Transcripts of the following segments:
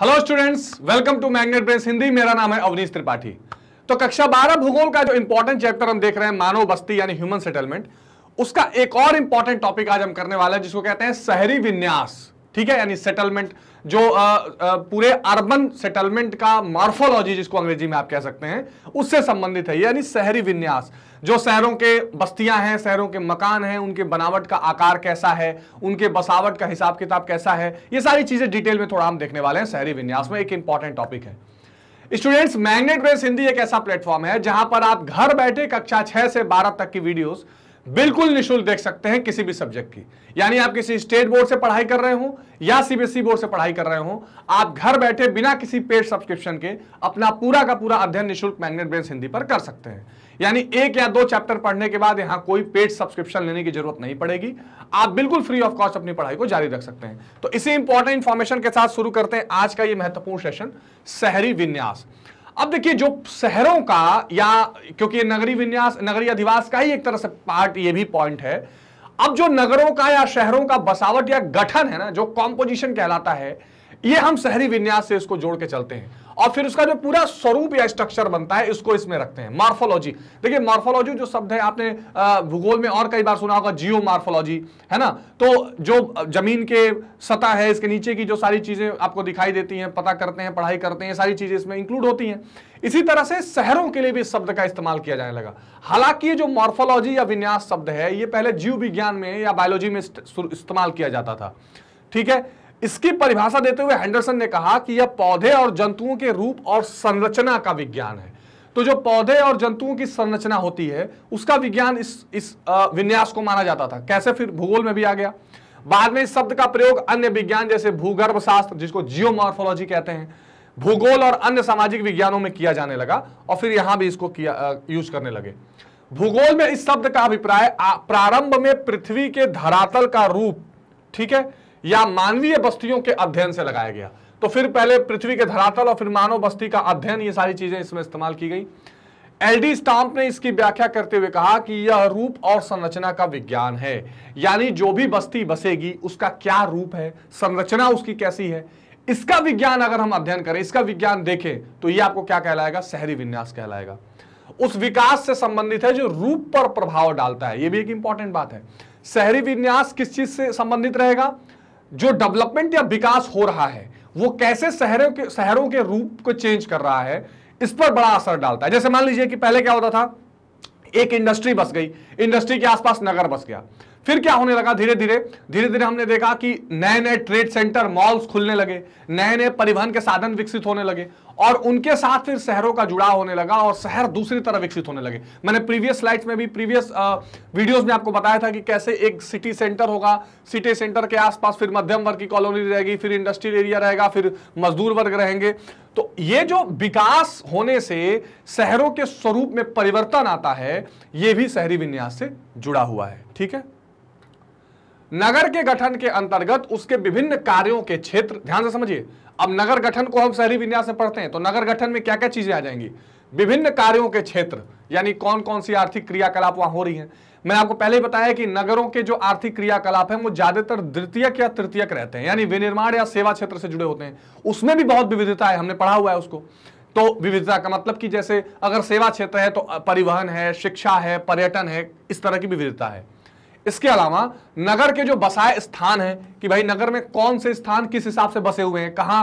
hello students welcome to Magnet Brains Hindi मेरा नाम है अवनीश त्रिपाठी तो कक्षा बारह भूगोल का जो इंपॉर्टेंट चैप्टर हम देख रहे हैं मानव बस्ती यानी ह्यूमन सेटलमेंट उसका एक और इंपॉर्टेंट टॉपिक आज हम करने वाला है जिसको कहते हैं शहरी विन्यास ठीक है यानी सेटलमेंट जो आ, आ, पूरे अर्बन सेटलमेंट का मार्फोलॉजी जिसको अंग्रेजी में आप कह सकते हैं उससे संबंधित है यानी शहरी विन्यास जो शहरों के बस्तियां हैं शहरों के मकान हैं उनके बनावट का आकार कैसा है उनके बसावट का हिसाब किताब कैसा है ये सारी चीजें डिटेल में थोड़ा हम देखने वाले हैं शहरी विन्यास में एक इंपॉर्टेंट टॉपिक है स्टूडेंट्स मैग्नेट रेस हिंदी एक ऐसा प्लेटफॉर्म है जहां पर आप घर बैठे कक्षा छह से बारह तक की वीडियोज बिल्कुल निःशुल्क देख सकते हैं किसी भी सब्जेक्ट की यानी आप किसी स्टेट बोर्ड से पढ़ाई कर रहे हो या सीबीएसई बोर्ड e से पढ़ाई कर रहे हो आप घर बैठे बिना किसी पेड सब्सक्रिप्शन के अपना पूरा का पूरा अध्ययन निशुल्क मैग्नेट ब्रेन हिंदी पर कर सकते हैं यानी एक या दो चैप्टर पढ़ने के बाद यहां कोई पेड सब्सक्रिप्शन लेने की जरूरत नहीं पड़ेगी आप बिल्कुल फ्री ऑफ कॉस्ट अपनी पढ़ाई को जारी रख सकते हैं तो इसी इंपॉर्टेंट इन्फॉर्मेशन के साथ शुरू करते हैं आज का ये महत्वपूर्ण सेशन शहरी विन्यास अब देखिए जो शहरों का या क्योंकि नगरी विन्यास नगरी अधिवास का ही एक तरह से पार्ट ये भी पॉइंट है अब जो नगरों का या शहरों का बसावट या गठन है ना जो कॉम्पोजिशन कहलाता है ये हम शहरी विन्यास से इसको जोड़ के चलते हैं और फिर उसका जो पूरा स्वरूप या स्ट्रक्चर बनता है इसको इसमें रखते हैं मार्फोलॉजी देखिए मार्फोलॉजी जो शब्द है आपने भूगोल में और कई बार सुना होगा जियो मार्फोलॉजी है ना तो जो जमीन के सतह है इसके नीचे की जो सारी चीजें आपको दिखाई देती हैं पता करते हैं पढ़ाई करते हैं सारी चीजें इसमें इंक्लूड होती हैं इसी तरह से शहरों के लिए भी इस शब्द का इस्तेमाल किया जाने लगा हालांकि ये जो मॉर्फोलॉजी या विन्यास शब्द है ये पहले जीव विज्ञान में या बायोलॉजी में इस्तेमाल किया जाता था ठीक है इसकी परिभाषा देते हुए हैंडरसन ने कहा कि यह पौधे और जंतुओं के रूप और संरचना का विज्ञान है तो जो पौधे और जंतुओं की संरचना होती है उसका विज्ञान इस इस विन्यास को माना जाता था कैसे फिर भूगोल में भी आ गया बाद में इस शब्द का प्रयोग अन्य विज्ञान जैसे भूगर्भ शास्त्र जिसको जियोमॉर्फोलॉजी कहते हैं भूगोल और अन्य सामाजिक विज्ञानों में किया जाने लगा और फिर यहां भी इसको किया यूज करने लगे भूगोल में इस शब्द का अभिप्राय प्रारंभ में पृथ्वी के धरातल का रूप ठीक है या मानवीय बस्तियों के अध्ययन से लगाया गया तो फिर पहले पृथ्वी के धरातल और फिर मानव बस्ती का अध्ययन ये सारी चीजें इसमें इस्तेमाल की गई एलडी स्टाम्प ने इसकी व्याख्या करते हुए कहा कि यह रूप और संरचना का विज्ञान है यानी जो भी बस्ती बसेगी उसका क्या रूप है संरचना उसकी कैसी है इसका विज्ञान अगर हम अध्ययन करें इसका विज्ञान देखें तो यह आपको क्या कहलाएगा शहरी विन्यास कहलाएगा उस विकास से संबंधित है जो रूप पर प्रभाव डालता है यह भी एक इंपॉर्टेंट बात है शहरी विन्यास किस चीज से संबंधित रहेगा जो डेवलपमेंट या विकास हो रहा है वो कैसे शहरों के शहरों के रूप को चेंज कर रहा है इस पर बड़ा असर डालता है जैसे मान लीजिए कि पहले क्या होता था एक इंडस्ट्री बस गई इंडस्ट्री के आसपास नगर बस गया फिर क्या होने लगा धीरे धीरे धीरे धीरे हमने देखा कि नए नए ट्रेड सेंटर मॉल्स खुलने लगे नए नए परिवहन के साधन विकसित होने लगे और उनके साथ फिर शहरों का जुड़ाव होने लगा और शहर दूसरी तरह विकसित होने लगे मैंने प्रीवियस स्लाइड्स में भी प्रीवियस वीडियोस में आपको बताया था कि कैसे एक सिटी सेंटर होगा सिटी सेंटर के आसपास फिर मध्यम वर्ग की कॉलोनी रहेगी फिर इंडस्ट्रियल एरिया रहेगा फिर मजदूर वर्ग रहेंगे तो ये जो विकास होने से शहरों के स्वरूप में परिवर्तन आता है ये भी शहरी विन्यास से जुड़ा हुआ है ठीक है नगर के गठन के अंतर्गत उसके विभिन्न कार्यों के क्षेत्र ध्यान से समझिए अब नगर गठन को हम शहरी विन्यास में पढ़ते हैं तो नगर गठन में क्या क्या चीजें आ जाएंगी विभिन्न कार्यों के क्षेत्र यानी कौन कौन सी आर्थिक क्रियाकलाप वहां हो रही हैं मैंने आपको पहले ही बताया कि नगरों के जो आर्थिक क्रियाकलाप है वो ज्यादातर द्वितीयक या तृतीयक रहते हैं यानी विनिर्माण या सेवा क्षेत्र से जुड़े होते हैं उसमें भी बहुत विविधता है हमने पढ़ा हुआ है उसको तो विविधता का मतलब कि जैसे अगर सेवा क्षेत्र है तो परिवहन है शिक्षा है पर्यटन है इस तरह की विविधता है इसके अलावा नगर के जो बसाए स्थान हैं कि भाई नगर में कौन से स्थान किस हिसाब से बसे हुए हैं कहाँ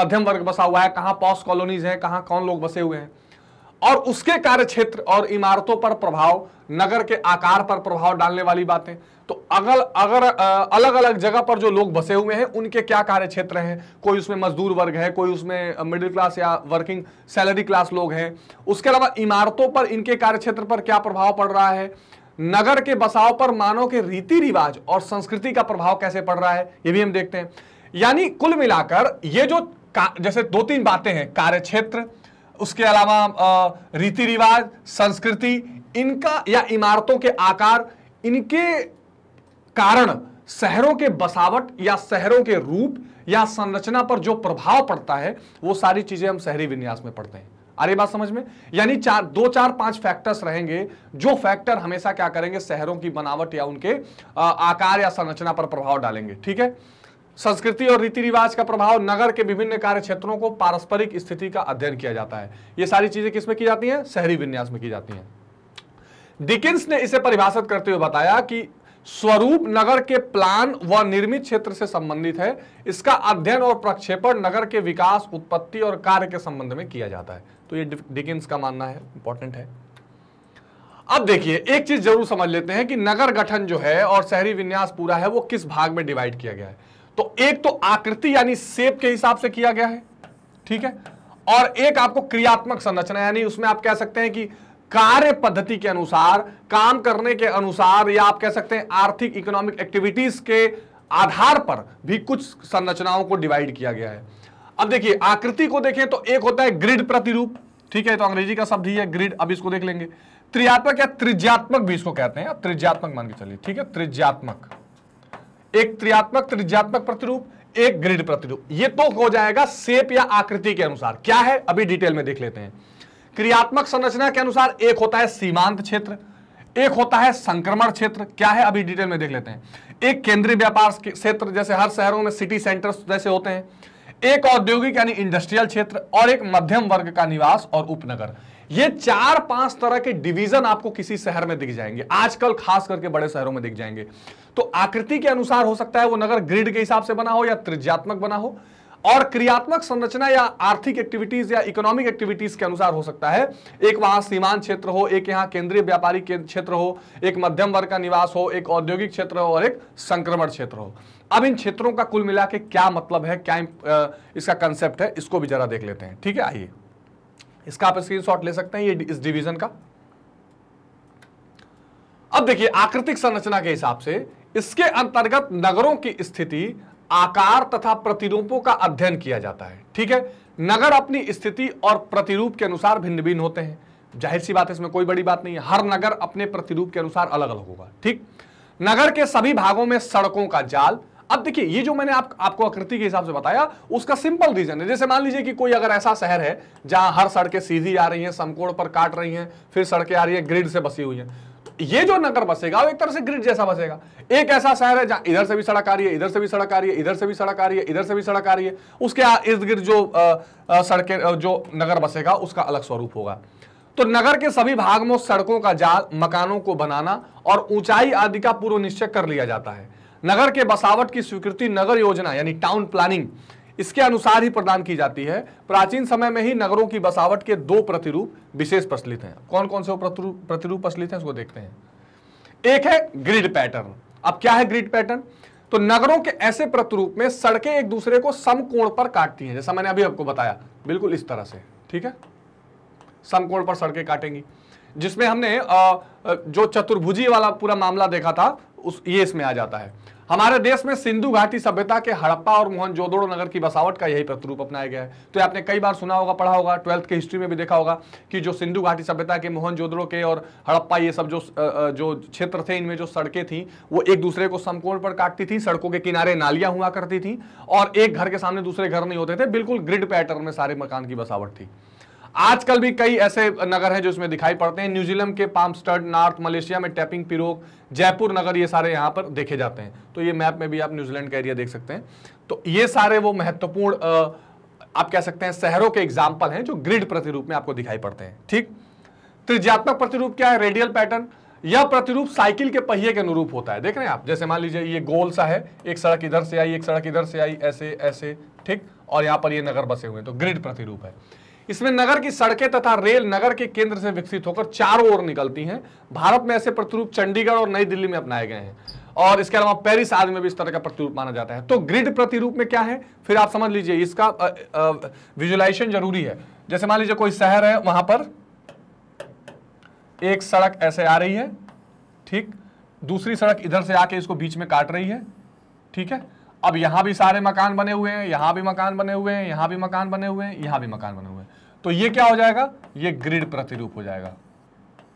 मध्यम वर्ग बसा हुआ है कहाँ पॉस कॉलोनीज हैं कहाँ कौन लोग बसे हुए हैं और उसके कार्य क्षेत्र और इमारतों पर प्रभाव नगर के आकार पर प्रभाव डालने वाली बातें तो अगर अगर अलग अलग जगह पर जो लोग बसे हुए हैं उनके क्या कार्य क्षेत्र हैं कोई उसमें मजदूर वर्ग है कोई उसमें मिडिल क्लास या वर्किंग सैलरी क्लास लोग हैं उसके अलावा इमारतों पर इनके कार्य क्षेत्र पर क्या प्रभाव पड़ रहा है नगर के बसाव पर मानव के रीति रिवाज और संस्कृति का प्रभाव कैसे पड़ रहा है ये भी हम देखते हैं यानी कुल मिलाकर ये जो जैसे दो तीन बातें हैं कार्य क्षेत्र उसके अलावा रीति रिवाज संस्कृति इनका या इमारतों के आकार इनके कारण शहरों के बसावट या शहरों के रूप या संरचना पर जो प्रभाव पड़ता है वो सारी चीजें हम शहरी विन्यास में पढ़ते हैं अरे बात समझ में यानी चार दो चार पांच फैक्टर्स रहेंगे जो फैक्टर हमेशा क्या करेंगे शहरों की बनावट या उनके आकार या संरचना पर प्रभाव डालेंगे ठीक है संस्कृति और रीति रिवाज का प्रभाव नगर के विभिन्न कार्य क्षेत्रों को पारस्परिक स्थिति का अध्ययन किया जाता है ये सारी चीजें किसमें की जाती हैं शहरी विन्यास में की जाती हैं डिकिंस ने इसे परिभाषित करते हुए बताया कि स्वरूप नगर के प्लान व निर्मित क्षेत्र से संबंधित है इसका अध्ययन और प्रक्षेपण नगर के विकास उत्पत्ति और कार्य के संबंध में किया जाता है तो ये डिकेंस का मानना है इंपॉर्टेंट है अब देखिए एक चीज जरूर समझ लेते हैं कि नगर गठन जो है और शहरी विन्यास पूरा है वो किस भाग में डिवाइड किया गया है तो एक तो आकृति यानी सेप के हिसाब से किया गया है ठीक है और एक आपको क्रियात्मक संरचना यानी उसमें आप कह सकते हैं कि कार्य पद्धति के अनुसार काम करने के अनुसार या आप कह सकते हैं आर्थिक इकोनॉमिक एक्टिविटीज के आधार पर भी कुछ संरचनाओं को डिवाइड किया गया है अब देखिए आकृति को देखें तो एक होता है ग्रिड प्रतिरूप ठीक है तो अंग्रेजी का शब्द ही है ग्रिड अब इसको देख लेंगे त्रियात्मक या त्रिज्यात्मक भी इसको कहते हैं त्रिज्यात्मक मान के चलिए ठीक है त्रिज्यात्मक एक त्रियात्मक त्रिज्यात्मक प्रतिरूप एक ग्रिड प्रतिरूप ये तो हो जाएगा सेप या आकृति के अनुसार क्या है अभी डिटेल में देख लेते हैं क्रियात्मक संरचना के अनुसार एक होता है सीमांत क्षेत्र एक होता है संक्रमण क्षेत्र क्या है अभी डिटेल में देख लेते हैं एक केंद्रीय व्यापार क्षेत्र जैसे हर शहरों में सिटी सेंटर्स जैसे होते हैं एक औद्योगिक यानी इंडस्ट्रियल क्षेत्र और एक मध्यम वर्ग का निवास और उपनगर ये चार पांच तरह के डिवीजन आपको किसी शहर में दिख जाएंगे आजकल खास करके बड़े शहरों में दिख जाएंगे तो आकृति के अनुसार हो सकता है वो नगर ग्रिड के हिसाब से बना हो या त्रिज्यात्मक बना हो और क्रियात्मक संरचना या आर्थिक एक्टिविटीज या इकोनॉमिक एक्टिविटीज के अनुसार हो सकता है एक वहां सीमांत क्षेत्र हो एक यहां केंद्रीय व्यापारिक क्षेत्र हो एक मध्यम वर्ग का निवास हो एक औद्योगिक क्षेत्र हो और एक संक्रमण क्षेत्र हो अब इन क्षेत्रों का कुल मिला के क्या मतलब है क्या इसका कंसेप्ट है इसको भी जरा देख लेते हैं ठीक है आइए इसका आप स्क्रीनशॉट ले सकते हैं ये इस डिवीजन का अब देखिए आकृतिक संरचना के हिसाब से इसके अंतर्गत नगरों की स्थिति आकार तथा प्रतिरूपों का अध्ययन किया जाता है ठीक है नगर अपनी स्थिति और प्रतिरूप के अनुसार भिन्न भिन्न होते हैं जाहिर सी बात है इसमें कोई बड़ी बात नहीं है हर नगर अपने प्रतिरूप के अनुसार अलग अलग होगा ठीक नगर के सभी भागों में सड़कों का जाल अब देखिए ये जो मैंने आप, आपको आकृति के हिसाब से बताया उसका सिंपल रीजन है जैसे मान लीजिए कि कोई अगर ऐसा शहर है जहां हर सड़कें सीधी आ रही हैं समकोण पर काट रही हैं फिर सड़कें आ रही है ग्रिड से बसी हुई हैं ये जो नगर बसेगा वो एक तरह से ग्रिड जैसा बसेगा एक ऐसा शहर है जहां इधर से भी सड़क आ रही है इधर से भी सड़क आ रही है इधर से भी सड़क आ रही है इधर से भी सड़क आ रही है उसके इर्द गिर्द जो सड़कें जो नगर बसेगा उसका अलग स्वरूप होगा तो नगर के सभी भाग में सड़कों का जाल मकानों को बनाना और ऊंचाई आदि का पूर्व निश्चय कर लिया जाता है नगर के बसावट की स्वीकृति नगर योजना यानी टाउन प्लानिंग इसके अनुसार ही प्रदान की जाती है प्राचीन समय में ही नगरों की बसावट के दो प्रतिरूप विशेष प्रचलित हैं कौन कौन से प्रतिरूप प्रचलित हैं उसको देखते हैं एक है ग्रिड पैटर्न अब क्या है ग्रिड पैटर्न तो नगरों के ऐसे प्रतिरूप में सड़कें एक दूसरे को समकोण पर काटती हैं जैसा मैंने अभी आपको बताया बिल्कुल इस तरह से ठीक है समकोण पर सड़कें काटेंगी जिसमें हमने जो चतुर्भुजी वाला पूरा मामला देखा था उस ये इसमें आ जाता है हमारे देश में सिंधु घाटी सभ्यता के हड़प्पा और मोहनजोदड़ो नगर की बसावट का यही प्रतिरूप अपनाया गया है तो आपने कई बार सुना होगा पढ़ा होगा ट्वेल्थ के हिस्ट्री में भी देखा होगा कि जो सिंधु घाटी सभ्यता के मोहनजोदड़ो के और हड़प्पा ये सब जो जो क्षेत्र थे इनमें जो सड़कें थी वो एक दूसरे को समकोण पर काटती थी सड़कों के किनारे नालियां हुआ करती थी और एक घर के सामने दूसरे घर नहीं होते थे बिल्कुल ग्रिड पैटर्न में सारे मकान की बसावट थी आजकल भी कई ऐसे नगर हैं जो इसमें दिखाई पड़ते हैं न्यूजीलैंड के पामस्टर्ड नॉर्थ मलेशिया में टैपिंग पिरोक जयपुर नगर ये सारे यहाँ पर देखे जाते हैं तो ये मैप में भी आप न्यूजीलैंड का एरिया देख सकते हैं तो ये सारे वो महत्वपूर्ण आप कह सकते हैं शहरों के एग्जाम्पल हैं जो ग्रिड प्रतिरूप में आपको दिखाई पड़ते हैं ठीक त्रिज्यात्मक प्रतिरूप क्या है रेडियल पैटर्न यह प्रतिरूप साइकिल के पहिए के अनुरूप होता है देख रहे हैं आप जैसे मान लीजिए ये गोल सा है एक सड़क इधर से आई एक सड़क इधर से आई ऐसे ऐसे ठीक और यहाँ पर ये नगर बसे हुए हैं तो ग्रिड प्रतिरूप है इसमें नगर की सड़कें तथा रेल नगर के केंद्र से विकसित होकर चारों ओर निकलती हैं भारत में ऐसे प्रतिरूप चंडीगढ़ और नई दिल्ली में अपनाए गए हैं और इसके अलावा पेरिस आदि में भी इस तरह का प्रतिरूप माना जाता है तो ग्रिड प्रतिरूप में क्या है फिर आप समझ लीजिए इसका विजुअलाइजेशन जरूरी है जैसे मान लीजिए कोई शहर है वहां पर एक सड़क ऐसे आ रही है ठीक दूसरी सड़क इधर से आके इसको बीच में काट रही है ठीक है अब यहां भी सारे मकान बने हुए हैं यहाँ भी मकान बने हुए हैं यहां भी मकान बने हुए हैं यहां भी मकान बने हुए हैं तो ये क्या हो जाएगा ये ग्रिड प्रतिरूप हो जाएगा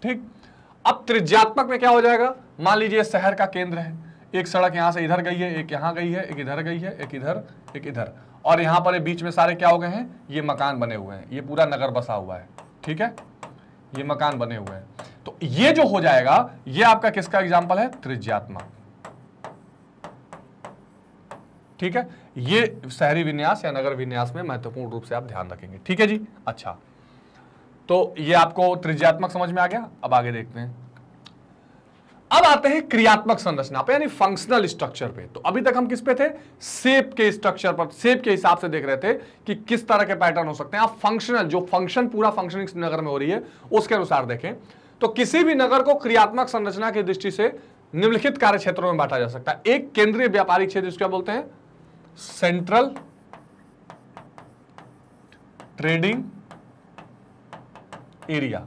ठीक अब त्रिज्यात्मक में क्या हो जाएगा मान लीजिए शहर का केंद्र है एक सड़क यहां से इधर गई है एक यहाँ गई है एक इधर गई है एक इधर एक इधर और यहाँ पर बीच में सारे क्या हो गए हैं ये मकान बने हुए हैं ये पूरा नगर बसा हुआ है ठीक है ये मकान बने हुए हैं तो ये जो हो जाएगा ये आपका किसका एग्जाम्पल है त्रिज्यात्मक ठीक है ये शहरी विन्यास या नगर विन्यास में महत्वपूर्ण रूप से आप ध्यान रखेंगे ठीक है जी अच्छा तो ये आपको त्रिज्यात्मक समझ में आ गया अब आगे देखते हैं अब आते हैं क्रियात्मक संरचना पे यानी फंक्शनल स्ट्रक्चर पे तो अभी तक हम किस पे थे सेप के स्ट्रक्चर पर सेप के हिसाब से देख रहे थे कि किस तरह के पैटर्न हो सकते हैं आप फंक्शनल जो फंक्शन पूरा फंक्शनिंग नगर में हो रही है उसके अनुसार देखें तो किसी भी नगर को क्रियात्मक संरचना की दृष्टि से निम्नलिखित कार्य क्षेत्रों में बांटा जा सकता है एक केंद्रीय व्यापारिक क्षेत्र जिसको बोलते हैं सेंट्रल ट्रेडिंग एरिया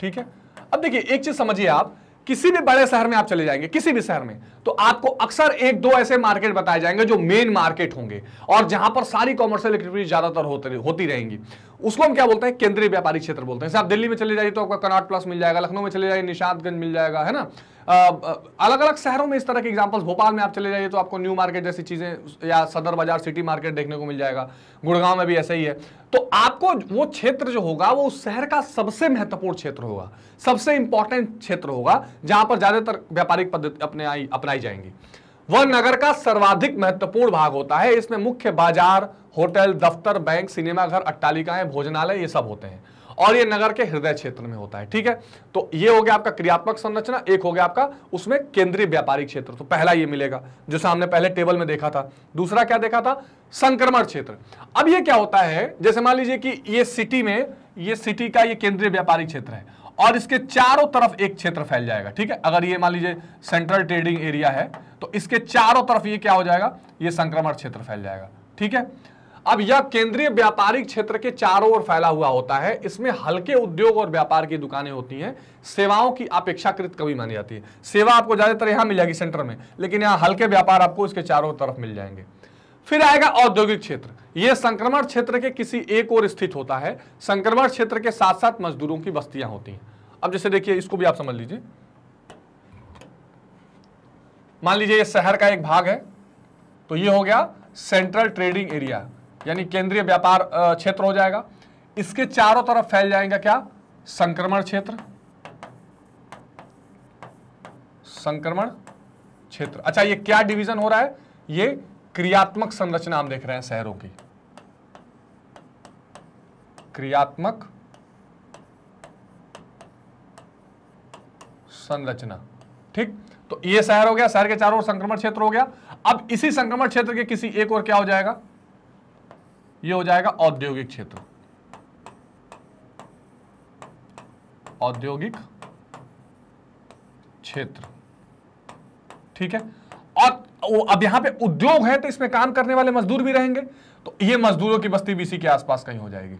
ठीक है अब देखिए एक चीज समझिए आप किसी भी बड़े शहर में आप चले जाएंगे किसी भी शहर में तो आपको अक्सर एक दो ऐसे मार्केट बताए जाएंगे जो मेन मार्केट होंगे और जहां पर सारी कॉमर्शियल एक्टिविटीज ज्यादातर होती रहेंगी उसको हम क्या बोलते हैं केंद्रीय व्यापारी क्षेत्र बोलते हैं आप दिल्ली में चले जाइए तो आपका कनाट प्लस मिल जाएगा लखनऊ में चले जाइए निषादगंज मिल जाएगा है ना अलग अलग शहरों में इस तरह के एग्जाम्पल्स भोपाल में आप चले जाइए तो आपको न्यू मार्केट जैसी चीज़ें या सदर बाजार सिटी मार्केट देखने को मिल जाएगा गुड़गांव में भी ऐसा ही है तो आपको वो क्षेत्र जो होगा वो उस शहर का सबसे महत्वपूर्ण क्षेत्र होगा सबसे इंपॉर्टेंट क्षेत्र होगा जहां पर ज़्यादातर व्यापारिक पद्धति अपने अपनाई जाएंगी वह नगर का सर्वाधिक महत्वपूर्ण भाग होता है इसमें मुख्य बाजार होटल दफ्तर बैंक सिनेमाघर अट्टालिकाएं भोजनालय ये सब होते हैं और ये नगर के हृदय क्षेत्र में होता है ठीक है तो ये हो गया आपका क्रियात्मक संरचना एक हो गया आपका उसमें केंद्रीय व्यापारिक क्षेत्र तो पहला ये मिलेगा जो सामने पहले टेबल में देखा था दूसरा क्या देखा था संक्रमण क्षेत्र अब ये क्या होता है जैसे मान लीजिए कि ये सिटी में ये सिटी का ये केंद्रीय व्यापारिक क्षेत्र है और इसके चारों तरफ एक क्षेत्र फैल जाएगा ठीक है अगर ये मान लीजिए सेंट्रल ट्रेडिंग एरिया है तो इसके चारों तरफ ये क्या हो जाएगा ये संक्रमण क्षेत्र फैल जाएगा ठीक है अब यह केंद्रीय व्यापारिक क्षेत्र के चारों ओर फैला हुआ होता है इसमें हल्के उद्योग और व्यापार की दुकानें होती हैं सेवाओं की अपेक्षाकृत कमी मानी जाती है सेवा आपको ज्यादातर यहां मिल जाएगी सेंटर में लेकिन यहां हल्के व्यापार आपको इसके चारों तरफ मिल जाएंगे फिर आएगा औद्योगिक क्षेत्र यह संक्रमण क्षेत्र के किसी एक और स्थित होता है संक्रमण क्षेत्र के साथ साथ मजदूरों की बस्तियां होती हैं अब जैसे देखिए इसको भी आप समझ लीजिए मान लीजिए यह शहर का एक भाग है तो यह हो गया सेंट्रल ट्रेडिंग एरिया यानी केंद्रीय व्यापार क्षेत्र हो जाएगा इसके चारों तरफ फैल जाएगा क्या संक्रमण क्षेत्र संक्रमण क्षेत्र अच्छा ये क्या डिवीजन हो रहा है ये क्रियात्मक संरचना हम देख रहे हैं शहरों की क्रियात्मक संरचना ठीक तो ये शहर हो गया शहर के चारों ओर संक्रमण क्षेत्र हो गया अब इसी संक्रमण क्षेत्र के किसी एक और क्या हो जाएगा ये हो जाएगा औद्योगिक क्षेत्र औद्योगिक क्षेत्र ठीक है और अब यहां पे उद्योग है तो इसमें काम करने वाले मजदूर भी रहेंगे तो ये मजदूरों की बस्ती बीसी के आसपास कहीं हो जाएगी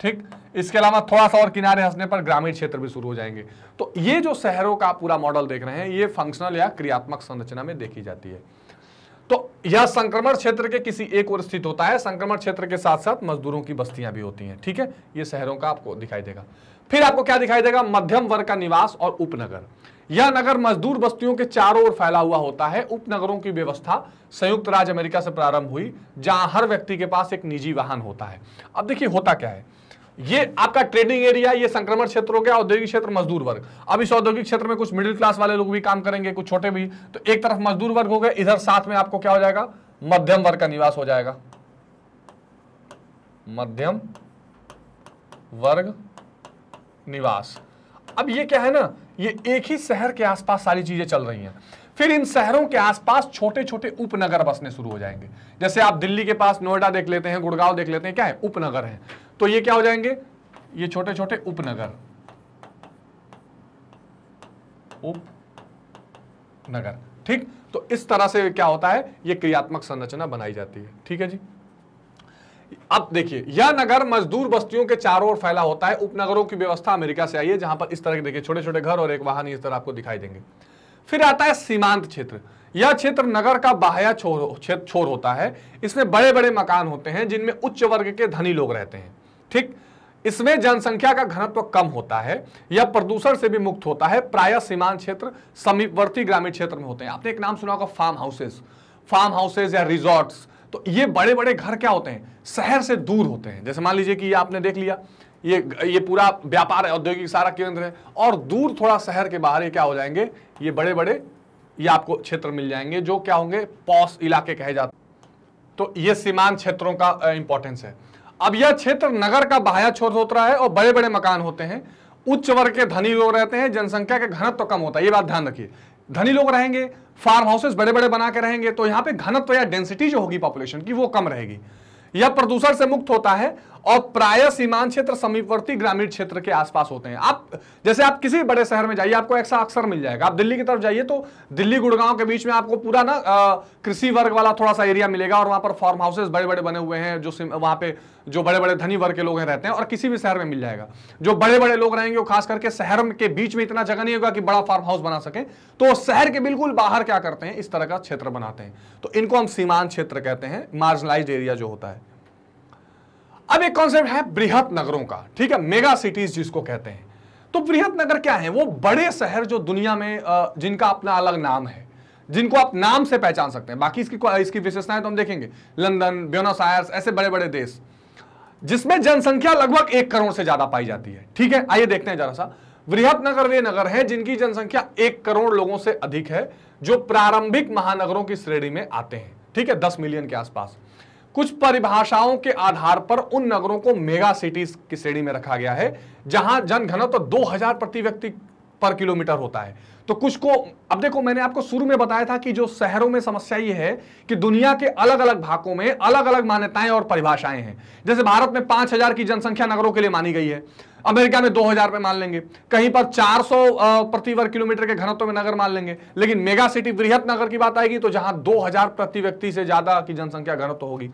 ठीक इसके अलावा थोड़ा सा और किनारे हंसने पर ग्रामीण क्षेत्र भी शुरू हो जाएंगे तो ये जो शहरों का पूरा मॉडल देख रहे हैं ये फंक्शनल या क्रियात्मक संरचना में देखी जाती है तो यह संक्रमण क्षेत्र के किसी एक ओर स्थित होता है संक्रमण क्षेत्र के साथ साथ मजदूरों की बस्तियां भी होती हैं ठीक है ये शहरों का आपको दिखाई देगा फिर आपको क्या दिखाई देगा मध्यम वर्ग का निवास और उपनगर यह नगर मजदूर बस्तियों के चारों ओर फैला हुआ होता है उपनगरों की व्यवस्था संयुक्त राज्य अमेरिका से प्रारंभ हुई जहां हर व्यक्ति के पास एक निजी वाहन होता है अब देखिए होता क्या है ये आपका ट्रेडिंग एरिया ये संक्रमण क्षेत्र हो गया औद्योगिक क्षेत्र मजदूर वर्ग अब इस औद्योगिक क्षेत्र में कुछ मिडिल क्लास वाले लोग भी काम करेंगे कुछ छोटे भी तो एक तरफ मजदूर वर्ग हो गए इधर साथ में आपको क्या हो जाएगा मध्यम वर्ग का निवास हो जाएगा मध्यम वर्ग निवास अब ये क्या है ना ये एक ही शहर के आसपास सारी चीजें चल रही हैं फिर इन शहरों के आसपास छोटे छोटे उपनगर बसने शुरू हो जाएंगे जैसे आप दिल्ली के पास नोएडा देख लेते हैं गुड़गांव देख लेते हैं क्या है उपनगर है तो ये क्या हो जाएंगे ये छोटे छोटे उपनगर उप नगर ठीक तो इस तरह से क्या होता है ये क्रियात्मक संरचना बनाई जाती है ठीक है जी अब देखिए यह नगर मजदूर बस्तियों के चारों ओर फैला होता है उपनगरों की व्यवस्था अमेरिका से आई है जहां पर इस तरह के देखिए छोटे छोटे घर और एक वाहन इस तरह आपको दिखाई देंगे फिर आता है सीमांत क्षेत्र यह क्षेत्र नगर का बाह्या छोर छोर होता है इसमें बड़े बड़े मकान होते हैं जिनमें उच्च वर्ग के धनी लोग रहते हैं ठीक इसमें जनसंख्या का घनत्व कम होता है यह प्रदूषण से भी मुक्त होता है प्रायः सीमांत क्षेत्र समीपवर्ती ग्रामीण क्षेत्र में होते हैं आपने एक नाम सुना होगा फार्म हाउसेस फार्म हाउसेज या रिजॉर्ट्स तो ये बड़े बड़े घर क्या होते हैं शहर से दूर होते हैं जैसे मान लीजिए कि ये आपने देख लिया ये ये पूरा व्यापार है औद्योगिक सारा केंद्र है और दूर थोड़ा शहर के बाहर ये क्या हो जाएंगे ये बड़े बड़े ये आपको क्षेत्र मिल जाएंगे जो क्या होंगे पॉस इलाके कहे जाते तो ये सीमांत क्षेत्रों का इंपॉर्टेंस है अब यह क्षेत्र नगर का बाह्य छोर होता है और बड़े बड़े मकान होते हैं उच्च वर्ग के धनी लोग रहते हैं जनसंख्या के घनत्व तो कम होता है ये बात ध्यान रखिए धनी लोग रहेंगे फार्म हाउसेस बड़े बड़े बना के रहेंगे तो यहाँ पे घनत्व तो या डेंसिटी जो होगी पॉपुलेशन की वो कम रहेगी यह प्रदूषण से मुक्त होता है और प्राय सीमांत क्षेत्र समीपवर्ती ग्रामीण क्षेत्र के आसपास होते हैं आप जैसे आप किसी बड़े शहर में जाइए आपको ऐसा अक्सर मिल जाएगा आप दिल्ली की तरफ जाइए तो दिल्ली गुड़गांव के बीच में आपको पूरा ना कृषि वर्ग वाला थोड़ा सा एरिया मिलेगा और वहां पर फार्म हाउसेज बड़े बड़े बने हुए हैं जो वहां पे जो बड़े बड़े धनी वर्ग के लोग हैं रहते हैं और किसी भी शहर में मिल जाएगा जो बड़े बड़े लोग रहेंगे वो खास करके शहर के बीच में इतना जगह नहीं होगा कि बड़ा फार्म हाउस बना सके तो शहर के बिल्कुल बाहर क्या करते हैं इस तरह का क्षेत्र बनाते हैं तो इनको हम सीमांत क्षेत्र कहते हैं मार्जिनलाइज एरिया जो होता है अब एक कॉन्सेप्ट है बृहत नगरों का ठीक है मेगा सिटीज जिसको कहते हैं तो बृहत नगर क्या है वो बड़े शहर जो दुनिया में जिनका अपना अलग नाम है जिनको आप नाम से पहचान सकते हैं बाकी इसकी इसकी विशेषताएं तो हम देखेंगे लंदन ब्योनस आयर्स ऐसे बड़े बड़े देश जिसमें जनसंख्या लगभग एक करोड़ से ज्यादा पाई जाती है ठीक है आइए देखते हैं जरा सा वृहत नगर वे नगर है जिनकी जनसंख्या एक करोड़ लोगों से अधिक है जो प्रारंभिक महानगरों की श्रेणी में आते हैं ठीक है दस मिलियन के आसपास कुछ परिभाषाओं के आधार पर उन नगरों को मेगा सिटीज की श्रेणी में रखा गया है जहां जन घनत्व तो 2000 प्रति व्यक्ति पर किलोमीटर होता है तो कुछ को अब देखो मैंने आपको शुरू में बताया था कि जो शहरों में समस्या ये है कि दुनिया के अलग अलग भागों में अलग अलग मान्यताएं और परिभाषाएं हैं जैसे भारत में हजार की जनसंख्या नगरों के लिए मानी गई है अमेरिका में 2000 पे मान लेंगे कहीं पर 400 प्रति वर्ग किलोमीटर के घनत्व में नगर मान लेंगे लेकिन मेगा सिटी बृहत नगर की बात आएगी तो जहां 2000 प्रति व्यक्ति से ज्यादा की जनसंख्या घनत्व होगी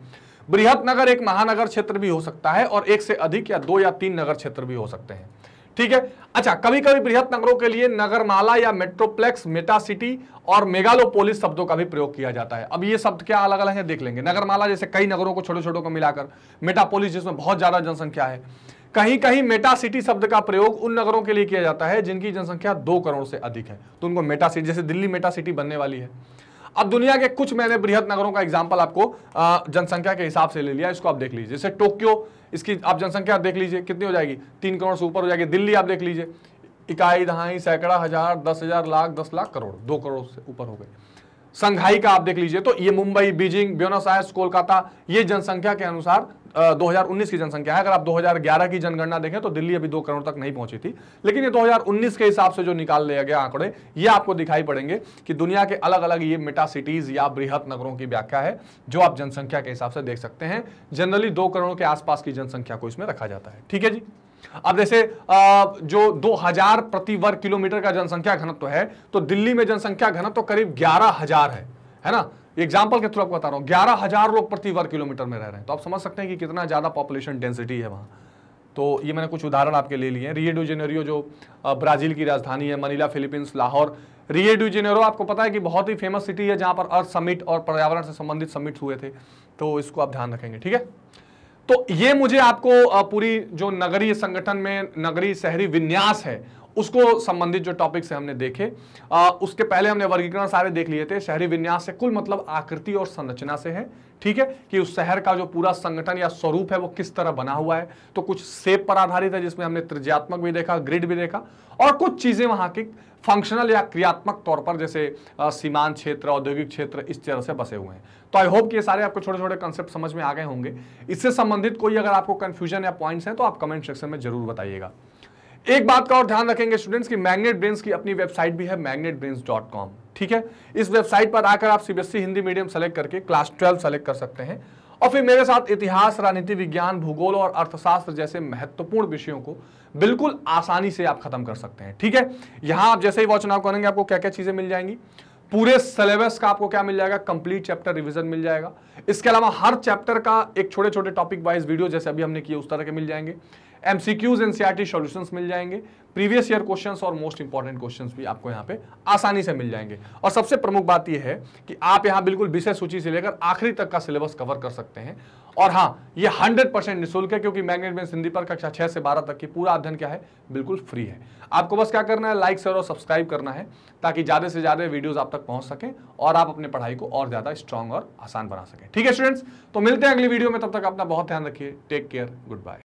बृहत नगर एक महानगर क्षेत्र भी हो सकता है और एक से अधिक या दो या तीन नगर क्षेत्र भी हो सकते हैं ठीक है अच्छा कभी कभी बृहत नगरों के लिए नगरमाला या मेट्रोप्लेक्स मेटा सिटी और मेगालोपोलिस शब्दों का भी प्रयोग किया जाता है अब ये शब्द क्या अलग अलग है देख लेंगे नगरमाला जैसे कई नगरों को छोटे छोटों को मिलाकर मेटापोलिस जिसमें बहुत ज्यादा जनसंख्या है कहीं कहीं मेटा सिटी शब्द का प्रयोग उन नगरों के लिए किया जाता है जिनकी जनसंख्या दो करोड़ से अधिक है तो उनको मेटा सिटी जैसे दिल्ली मेटा सिटी बनने वाली है अब दुनिया के कुछ मैंने बृहद नगरों का एग्जाम्पल आपको जनसंख्या के हिसाब से ले लिया इसको आप देख लीजिए जैसे टोक्यो इसकी आप जनसंख्या देख लीजिए कितनी हो जाएगी तीन करोड़ से ऊपर हो जाएगी दिल्ली आप देख लीजिए इकाई दहाई सैकड़ा हजार दस हजार लाख दस लाख करोड़ दो करोड़ से ऊपर हो गए संघाई का आप देख लीजिए तो ये मुंबई बीजिंग ब्योनस कोलकाता ये जनसंख्या के अनुसार 2019 की जनसंख्या है अगर आप 2011 की जनगणना देखें तो दिल्ली अभी दो करोड़ तक नहीं पहुंची थी लेकिन ये 2019 के हिसाब से जो निकाल लिया गया आंकड़े ये आपको दिखाई पड़ेंगे कि दुनिया के अलग अलग ये मेटा सिटीज या बृहत नगरों की व्याख्या है जो आप जनसंख्या के हिसाब से देख सकते हैं जनरली दो करोड़ के आसपास की जनसंख्या को इसमें रखा जाता है ठीक है जी अब जैसे जो 2000 प्रति वर्ग किलोमीटर का जनसंख्या घनत्व है तो दिल्ली में जनसंख्या घनत्व तो करीब ग्यारह हजार है है ना एग्जाम्पल के थ्रू आपको बता रहा हूं ग्यारह हजार लोग प्रति वर्ग किलोमीटर में रह रहे हैं तो आप समझ सकते हैं कि कितना ज़्यादा पॉपुलेशन डेंसिटी है वहां तो ये मैंने कुछ उदाहरण आपके ले लिए हैं जेनेरियो जो ब्राज़ील की राजधानी है Manila Philippines Lahore Rio de Janeiro आपको पता है कि बहुत ही फेमस सिटी है जहां पर अर्थ समिट और पर्यावरण से संबंधित समिट हुए थे तो इसको आप ध्यान रखेंगे ठीक है तो ये मुझे आपको पूरी जो नगरीय संगठन में नगरीय शहरी विन्यास है उसको संबंधित जो टॉपिक्स हमने देखे आ, उसके पहले हमने वर्गीकरण सारे देख लिए थे शहरी विन्यास से कुल मतलब आकृति और संरचना से है ठीक है कि उस शहर का जो पूरा संगठन या स्वरूप है वो किस तरह बना हुआ है तो कुछ सेप पर आधारित है जिसमें हमने त्रिज्यात्मक भी देखा ग्रिड भी देखा और कुछ चीज़ें वहां की फंक्शनल या क्रियात्मक तौर पर जैसे सीमांत क्षेत्र औद्योगिक क्षेत्र इस तरह से बसे हुए हैं तो आई होप कि ये सारे आपको छोटे छोटे कंसेप्ट समझ में आ गए होंगे इससे संबंधित कोई अगर आपको कंफ्यूजन या पॉइंट्स हैं तो आप कमेंट सेक्शन में जरूर बताइएगा एक बात का और ध्यान रखेंगे स्टूडेंट्स की मैग्नेट ब्रेन्स की अपनी वेबसाइट भी है magnetbrains.com ठीक है इस वेबसाइट पर आकर आप CBSE e Hindi medium select करके क्लास ट्वेल्व सेलेक्ट कर सकते हैं और फिर मेरे साथ इतिहास राजनीति विज्ञान भूगोल और अर्थशास्त्र जैसे महत्वपूर्ण विषयों को बिल्कुल आसानी से आप खत्म कर सकते हैं ठीक है यहां आप जैसे ही वो चुनाव करेंगे आपको क्या क्या चीजें मिल जाएंगी पूरे सिलेबस का आपको क्या मिल जाएगा कंप्लीट चैप्टर रिवीजन मिल जाएगा इसके अलावा हर चैप्टर का एक छोटे छोटे टॉपिक वाइज वीडियो जैसे अभी हमने किए उस तरह के मिल जाएंगे एमसीक्यूज एनसीईआरटी सॉल्यूशंस मिल जाएंगे प्रीवियस ईयर क्वेश्चंस और मोस्ट इंपॉर्टेंट क्वेश्चंस भी आपको यहाँ पे आसानी से मिल जाएंगे और सबसे प्रमुख बात यह है कि आप यहाँ बिल्कुल विषय सूची से लेकर आखिरी तक का सिलेबस कवर कर सकते हैं और हाँ ये 100 परसेंट निःशुल्क है क्योंकि मैग्नेट सिंधी पर कक्षा छह से बारह तक की पूरा अध्ययन क्या है बिल्कुल फ्री है आपको बस क्या करना है लाइक शेयर और सब्सक्राइब करना है ताकि ज़्यादा से ज़्यादा वीडियोज आप तक पहुँच सकें और आप अपने पढ़ाई को और ज़्यादा स्ट्रॉन्ग और आसान बना सकें ठीक है स्टूडेंट्स तो मिलते हैं अगली वीडियो में तब तक अपना बहुत ध्यान रखिए टेक केयर गुड बाय